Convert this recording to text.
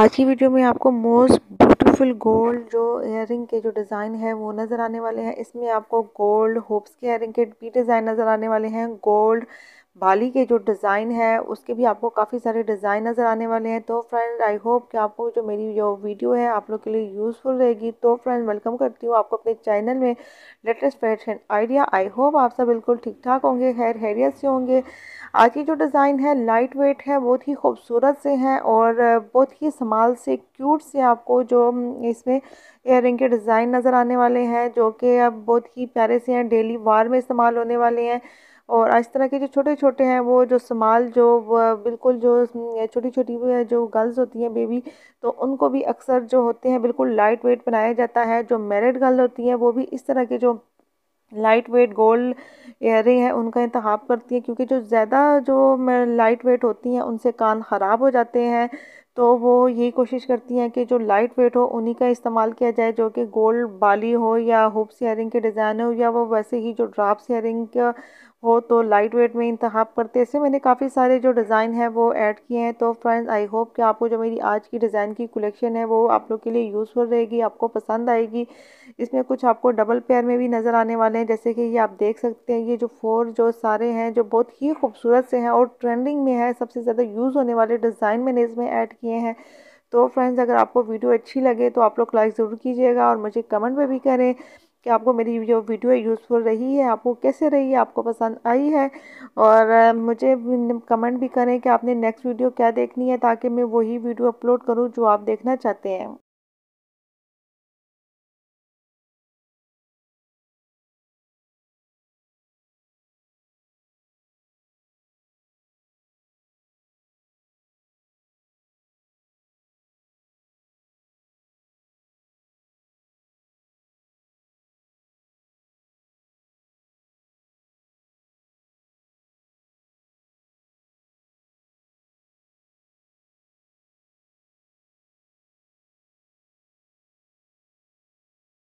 आज की वीडियो में आपको मोस्ट ब्यूटीफुल गोल्ड जो एयर के जो डिज़ाइन है वो नज़र आने वाले हैं इसमें आपको गोल्ड होप्स के एयर के भी डिज़ाइन नज़र आने वाले हैं गोल्ड बाली के जो डिज़ाइन है उसके भी आपको काफ़ी सारे डिज़ाइन नज़र आने वाले हैं तो फ्रेंड आई होप कि आपको जो मेरी जो वीडियो है आप लोग के लिए यूज़फुल रहेगी तो फ्रेंड वेलकम करती हूँ आपको अपने चैनल में latest fashion idea I hope आप सब बिल्कुल ठीक ठाक होंगे हेयर हैरियत से होंगे आज की जो डिज़ाइन है लाइट वेट है बहुत ही खूबसूरत से है और बहुत ही समाल से क्यूट से आपको जो हम्म, इसमें एयर के डिज़ाइन नज़र आने वाले हैं जो कि अब बहुत ही प्यारे से हैं डेली वार में इस्तेमाल होने वाले हैं और इस तरह के जो छोटे छोटे हैं वो जो समाल जो बिल्कुल जो छोटी छोटी जो गर्ल्स होती हैं बेबी तो उनको भी अक्सर जो होते हैं बिल्कुल लाइट वेट बनाया जाता है जो मेरिड गर्ल होती हैं वो भी इस तरह के जो लाइट वेट गोल्ड एयरिंग है उनका इंतहाब करती हैं क्योंकि जो ज़्यादा जो लाइट वेट होती हैं उनसे कान ख़राब हो जाते हैं तो वो यही कोशिश करती हैं कि जो लाइट वेट हो उन्हीं का इस्तेमाल किया जाए जो कि गोल्ड बाली हो या हुप्स हेयरिंग के डिज़ाइन हो या वो वैसे ही जो ड्राप्स हेयरिंग का हो तो लाइट वेट में इंतहा करते ऐसे मैंने काफ़ी सारे जो डिज़ाइन है वो ऐड किए हैं तो फ्रेंड्स आई होप कि आपको जो मेरी आज की डिज़ाइन की कलेक्शन है वो आप लोग के लिए यूज़फुल रहेगी आपको पसंद आएगी इसमें कुछ आपको डबल पेयर में भी नज़र आने वाले हैं जैसे कि ये आप देख सकते हैं ये जो फोर जो सारे हैं जो बहुत ही खूबसूरत से हैं और ट्रेंडिंग में है सबसे ज़्यादा यूज़ होने वाले डिज़ाइन मैंने इसमें ऐड किए किए हैं तो फ्रेंड्स अगर आपको वीडियो अच्छी लगे तो आप लोग लाइक ज़रूर कीजिएगा और मुझे कमेंट में भी करें कि आपको मेरी जो वीडियो यूज़फुल रही है आपको कैसे रही है आपको पसंद आई है और मुझे कमेंट भी करें कि आपने नेक्स्ट वीडियो क्या देखनी है ताकि मैं वही वीडियो अपलोड करूं जो आप देखना चाहते हैं